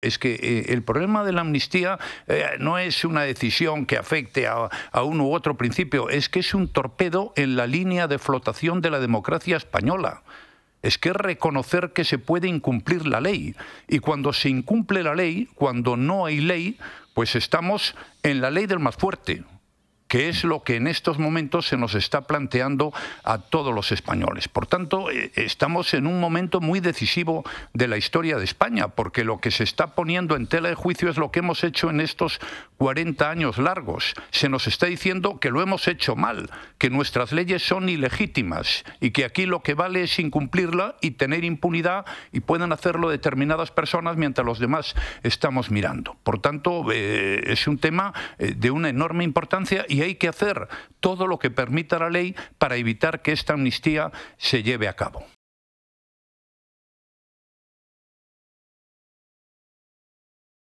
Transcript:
es que eh, el problema de la amnistía eh, no es una decisión que afecte a, a, uno u otro principio, es que es un torpedo en la línea de flotación de la democracia española. Es que es reconocer que se puede incumplir la ley. Y cuando se incumple la ley, cuando no hay ley, pues estamos en la ley del más fuerte que es lo que en estos momentos se nos está planteando a todos los españoles. Por tanto, eh, estamos en un momento muy decisivo de la historia de España, porque lo que se está poniendo en tela de juicio es lo que hemos hecho en estos 40 años largos. Se nos está diciendo que lo hemos hecho mal, que nuestras leyes son ilegítimas y que aquí lo que vale es incumplirla y tener impunidad y pueden hacerlo determinadas personas mientras los demás estamos mirando. Por tanto, eh, es un tema eh, de una enorme importancia y hay que hacer todo lo que permita la ley para evitar que esta amnistía se lleve a cabo.